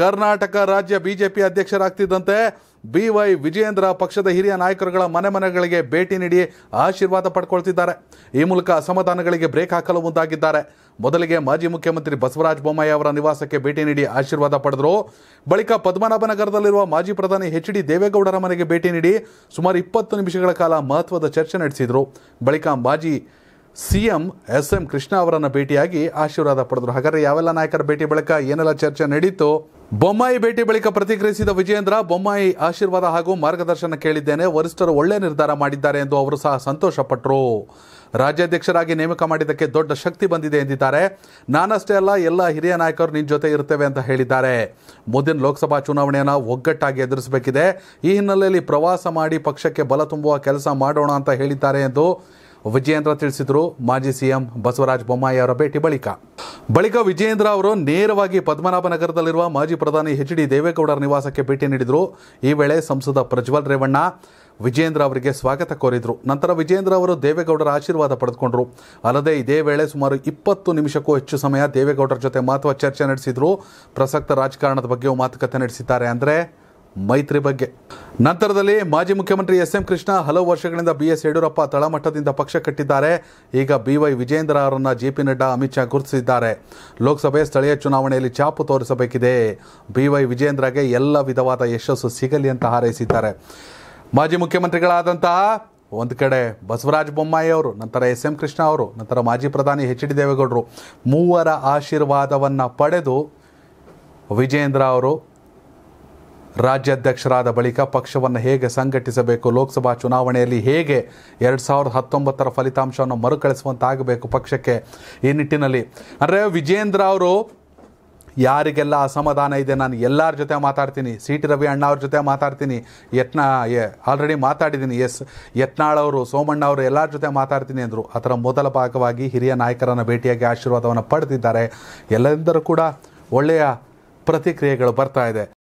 ಕರ್ನಾಟಕ ರಾಜ್ಯ ಬಿಜೆಪಿ ಅಧ್ಯಕ್ಷರಾಗ್ತಿದ್ದಂತೆ B Y Vijayendra ಪಕ್ಷದ ಹಿರಿಯ ನಾಯಕರುಗಳ ಮನೆ ಮನೆಗಳಿಗೆ ಭೇಟಿ ನೀಡಿ ಆಶೀರ್ವಾದ ಪಡ್ಕೊಳ್ತಿದ್ದಾರೆ ಈ ಮೂಲಕ ಅಸಮಾಧಾನಗಳಿಗೆ ಬ್ರೇಕ್ ಹಾಕಲು ಮುಂದಾಗಿದ್ದಾರೆ ಮೊದಲಿಗೆ ಮಾಜಿ ಮುಖ್ಯಮಂತ್ರಿ ಬಸವರಾಜ ಬೊಮ್ಮಾಯಿ ಅವರ ನಿವಾಸಕ್ಕೆ ಭೇಟಿ ನೀಡಿ ಆಶೀರ್ವಾದ ಪಡೆದರು ಬಳಿಕ ಪದ್ಮನಾಭನಗರದಲ್ಲಿರುವ ಮಾಜಿ ಪ್ರಧಾನಿ ಎಚ್ ಡಿ ದೇವೇಗೌಡರ ಮನೆಗೆ ಭೇಟಿ ನೀಡಿ ಸುಮಾರು ಇಪ್ಪತ್ತು ನಿಮಿಷಗಳ ಕಾಲ ಮಹತ್ವದ ಚರ್ಚೆ ನಡೆಸಿದರು ಬಳಿಕ ಮಾಜಿ ಸಿಎಂ ಎಸ್ ಎಂ ಕೃಷ್ಣ ಅವರನ್ನು ಭೇಟಿಯಾಗಿ ಆಶೀರ್ವಾದ ಪಡೆದರು ಹಾಗಾದರೆ ಯಾವೆಲ್ಲ ನಾಯಕರ ಭೇಟಿ ಬಳಿಕ ಏನೆಲ್ಲ ಚರ್ಚೆ ನಡೀತು ಬೊಮ್ಮಾಯಿ ಭೇಟಿ ಬಳಿಕ ಪ್ರತಿಕ್ರಿಯಿಸಿದ ವಿಜಯೇಂದ್ರ ಬೊಮ್ಮಾಯಿ ಆಶೀರ್ವಾದ ಹಾಗೂ ಮಾರ್ಗದರ್ಶನ ಕೇಳಿದ್ದೇನೆ ವರಿಷ್ಠರು ಒಳ್ಳೆ ನಿರ್ಧಾರ ಮಾಡಿದ್ದಾರೆ ಎಂದು ಅವರು ಸಹ ಸಂತೋಷಪಟ್ಟರು ರಾಜ್ಯಾಧ್ಯಕ್ಷರಾಗಿ ನೇಮಕ ಮಾಡಿದ್ದಕ್ಕೆ ದೊಡ್ಡ ಶಕ್ತಿ ಬಂದಿದೆ ಎಂದಿದ್ದಾರೆ ನಾನಷ್ಟೇ ಅಲ್ಲ ಎಲ್ಲ ಹಿರಿಯ ನಾಯಕರು ನಿನ್ನ ಜೊತೆ ಇರುತ್ತೇವೆ ಅಂತ ಹೇಳಿದ್ದಾರೆ ಮುಂದಿನ ಲೋಕಸಭಾ ಚುನಾವಣೆಯನ್ನು ಒಗ್ಗಟ್ಟಾಗಿ ಎದುರಿಸಬೇಕಿದೆ ಈ ಹಿನ್ನೆಲೆಯಲ್ಲಿ ಪ್ರವಾಸ ಮಾಡಿ ಪಕ್ಷಕ್ಕೆ ಬಲ ತುಂಬುವ ಕೆಲಸ ಮಾಡೋಣ ಅಂತ ಹೇಳಿದ್ದಾರೆ ಎಂದು ವಿಜಯೇಂದ್ರ ತಿಳಿಸಿದರು ಮಾಜಿ ಸಿಎಂ ಬಸವರಾಜ ಬೊಮ್ಮಾಯಿ ಅವರ ಭೇಟಿ ಬಳಿಕ ಬಳಿಕ ವಿಜಯೇಂದ್ರ ಅವರು ನೇರವಾಗಿ ಪದ್ಮನಾಭನಗರದಲ್ಲಿರುವ ಮಾಜಿ ಪ್ರಧಾನಿ ಎಚ್ ಡಿ ದೇವೇಗೌಡರ ನಿವಾಸಕ್ಕೆ ಭೇಟಿ ನೀಡಿದರು ಈ ವೇಳೆ ಸಂಸದ ಪ್ರಜ್ವಲ್ ರೇವಣ್ಣ ವಿಜಯೇಂದ್ರ ಅವರಿಗೆ ಸ್ವಾಗತ ಕೋರಿದರು ನಂತರ ವಿಜಯೇಂದ್ರ ಅವರು ದೇವೇಗೌಡರ ಆಶೀರ್ವಾದ ಪಡೆದುಕೊಂಡರು ಅಲ್ಲದೆ ಇದೇ ವೇಳೆ ಸುಮಾರು ಇಪ್ಪತ್ತು ನಿಮಿಷಕ್ಕೂ ಹೆಚ್ಚು ಸಮಯ ದೇವೇಗೌಡರ ಜೊತೆ ಮಹತ್ವ ಚರ್ಚೆ ನಡೆಸಿದರು ಪ್ರಸಕ್ತ ರಾಜಕಾರಣದ ಬಗ್ಗೆಯೂ ಮಾತುಕತೆ ನಡೆಸಿದ್ದಾರೆ ಅಂದರೆ ಮೈತ್ರಿ ಬಗ್ಗೆ ನಂತರದಲ್ಲಿ ಮಾಜಿ ಮುಖ್ಯಮಂತ್ರಿ ಎಸ್ ಎಂ ಕೃಷ್ಣ ಹಲವು ವರ್ಷಗಳಿಂದ ಬಿ ಎಸ್ ಯಡಿಯೂರಪ್ಪ ತಳಮಟ್ಟದಿಂದ ಪಕ್ಷ ಕಟ್ಟಿದ್ದಾರೆ ಈಗ ಬಿ ವೈ ವಿಜೇಂದ್ರ ಅವರನ್ನು ಜೆ ಪಿ ನಡ್ಡಾ ಅಮಿತ್ ಶಾ ಗುರುತಿಸಿದ್ದಾರೆ ಲೋಕಸಭೆ ಸ್ಥಳೀಯ ಚುನಾವಣೆಯಲ್ಲಿ ಚಾಪು ತೋರಿಸಬೇಕಿದೆ ಬಿ ವೈ ವಿಜೇಂದ್ರಗೆ ಎಲ್ಲ ವಿಧವಾದ ಯಶಸ್ಸು ಸಿಗಲಿ ಅಂತ ಹಾರೈಸಿದ್ದಾರೆ ಮಾಜಿ ಮುಖ್ಯಮಂತ್ರಿಗಳಾದಂತಹ ಒಂದು ಕಡೆ ಬಸವರಾಜ ಬೊಮ್ಮಾಯಿ ಅವರು ನಂತರ ಎಸ್ ಎಂ ಕೃಷ್ಣ ಅವರು ನಂತರ ಮಾಜಿ ಪ್ರಧಾನಿ ಎಚ್ ಡಿ ದೇವೇಗೌಡರು ಮೂವರ ಆಶೀರ್ವಾದವನ್ನು ಪಡೆದು ವಿಜೇಂದ್ರ ಅವರು ರಾಜ್ಯಾಧ್ಯಕ್ಷರಾದ ಬಳಿಕ ಪಕ್ಷವನ್ನು ಹೇಗೆ ಸಂಘಟಿಸಬೇಕು ಲೋಕಸಭಾ ಚುನಾವಣೆಯಲ್ಲಿ ಹೇಗೆ ಎರಡು ಸಾವಿರದ ಹತ್ತೊಂಬತ್ತರ ಫಲಿತಾಂಶವನ್ನು ಮರುಕಳಿಸುವಂತಾಗಬೇಕು ಪಕ್ಷಕ್ಕೆ ಈ ನಿಟ್ಟಿನಲ್ಲಿ ಅಂದರೆ ವಿಜೇಂದ್ರ ಅವರು ಯಾರಿಗೆಲ್ಲ ಅಸಮಾಧಾನ ಇದೆ ನಾನು ಎಲ್ಲರ ಜೊತೆ ಮಾತಾಡ್ತೀನಿ ಸಿ ಟಿ ರವಿ ಅಣ್ಣ ಅವ್ರ ಜೊತೆ ಮಾತಾಡ್ತೀನಿ ಯತ್ನ ಆಲ್ರೆಡಿ ಮಾತಾಡಿದ್ದೀನಿ ಎಸ್ ಯತ್ನಾಳ್ ಅವರು ಸೋಮಣ್ಣ ಅವರು ಎಲ್ಲರ ಜೊತೆ ಮಾತಾಡ್ತೀನಿ ಅಂದರು ಅದರ ಮೊದಲ ಭಾಗವಾಗಿ ಹಿರಿಯ ನಾಯಕರನ್ನು ಭೇಟಿಯಾಗಿ ಆಶೀರ್ವಾದವನ್ನು ಪಡೆದಿದ್ದಾರೆ ಎಲ್ಲರಿಂದರೂ ಕೂಡ ಒಳ್ಳೆಯ ಪ್ರತಿಕ್ರಿಯೆಗಳು ಬರ್ತಾ ಇದೆ